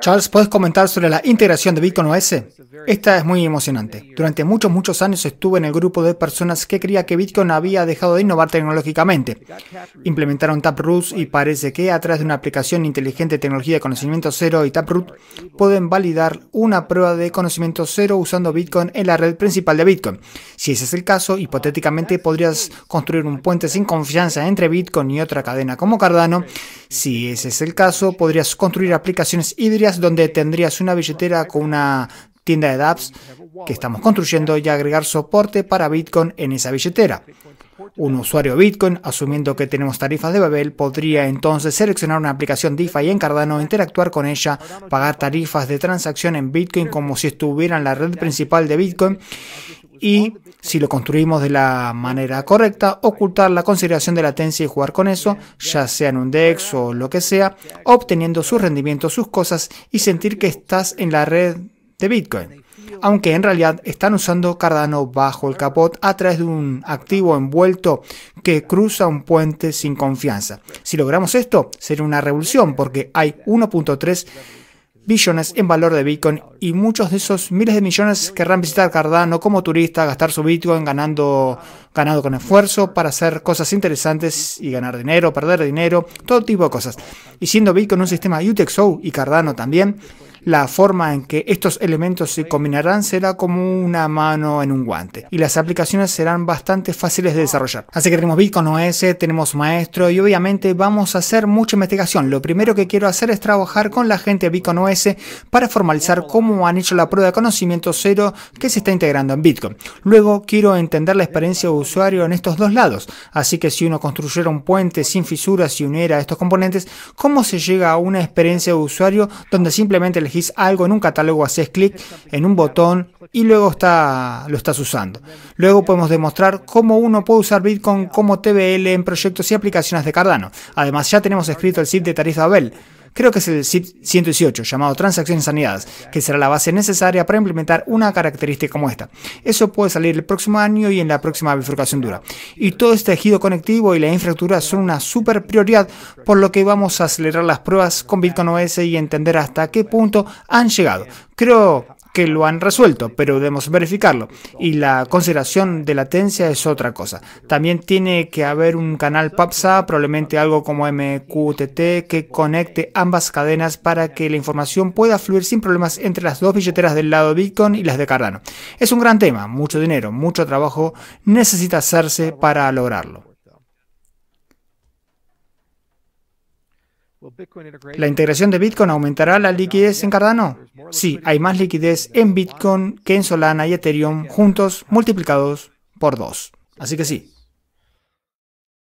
Charles, ¿puedes comentar sobre la integración de Bitcoin OS? Esta es muy emocionante. Durante muchos, muchos años estuve en el grupo de personas que creía que Bitcoin había dejado de innovar tecnológicamente. Implementaron Taproot y parece que a través de una aplicación inteligente de tecnología de conocimiento cero y Taproot pueden validar una prueba de conocimiento cero usando Bitcoin en la red principal de Bitcoin. Si ese es el caso, hipotéticamente podrías construir un puente sin confianza entre Bitcoin y otra cadena como Cardano. Si ese es el caso, podrías construir aplicaciones híbridas donde tendrías una billetera con una tienda de dApps que estamos construyendo y agregar soporte para Bitcoin en esa billetera. Un usuario Bitcoin, asumiendo que tenemos tarifas de Babel, podría entonces seleccionar una aplicación DeFi en Cardano, interactuar con ella, pagar tarifas de transacción en Bitcoin como si estuviera en la red principal de Bitcoin y si lo construimos de la manera correcta, ocultar la consideración de latencia y jugar con eso, ya sea en un DEX o lo que sea, obteniendo sus rendimientos, sus cosas y sentir que estás en la red de Bitcoin. Aunque en realidad están usando Cardano bajo el capot a través de un activo envuelto que cruza un puente sin confianza. Si logramos esto, sería una revolución porque hay 1.3 billones en valor de Bitcoin y muchos de esos miles de millones querrán visitar Cardano como turista, gastar su Bitcoin ganando, ganado con esfuerzo para hacer cosas interesantes y ganar dinero, perder dinero, todo tipo de cosas. Y siendo Bitcoin un sistema UTXO y Cardano también, la forma en que estos elementos se combinarán será como una mano en un guante y las aplicaciones serán bastante fáciles de desarrollar. Así que tenemos Bitcoin OS, tenemos Maestro y obviamente vamos a hacer mucha investigación. Lo primero que quiero hacer es trabajar con la gente de Bitcoin OS para formalizar cómo han hecho la prueba de conocimiento cero que se está integrando en Bitcoin. Luego quiero entender la experiencia de usuario en estos dos lados. Así que si uno construyera un puente sin fisuras y uniera estos componentes, ¿cómo se llega a una experiencia de usuario donde simplemente elegir algo en un catálogo, haces clic en un botón y luego está, lo estás usando. Luego podemos demostrar cómo uno puede usar Bitcoin como TBL en proyectos y aplicaciones de Cardano. Además, ya tenemos escrito el zip de tarifa Bell. Creo que es el 118, llamado transacciones saneadas, que será la base necesaria para implementar una característica como esta. Eso puede salir el próximo año y en la próxima bifurcación dura. Y todo este tejido conectivo y la infraestructura son una super prioridad, por lo que vamos a acelerar las pruebas con Bitcoin OS y entender hasta qué punto han llegado. Creo que lo han resuelto, pero debemos verificarlo. Y la consideración de latencia es otra cosa. También tiene que haber un canal PAPSA, probablemente algo como MQTT, que conecte ambas cadenas para que la información pueda fluir sin problemas entre las dos billeteras del lado Bitcoin y las de Cardano. Es un gran tema, mucho dinero, mucho trabajo necesita hacerse para lograrlo. ¿La integración de Bitcoin aumentará la liquidez en Cardano? Sí, hay más liquidez en Bitcoin que en Solana y Ethereum juntos multiplicados por dos. Así que sí,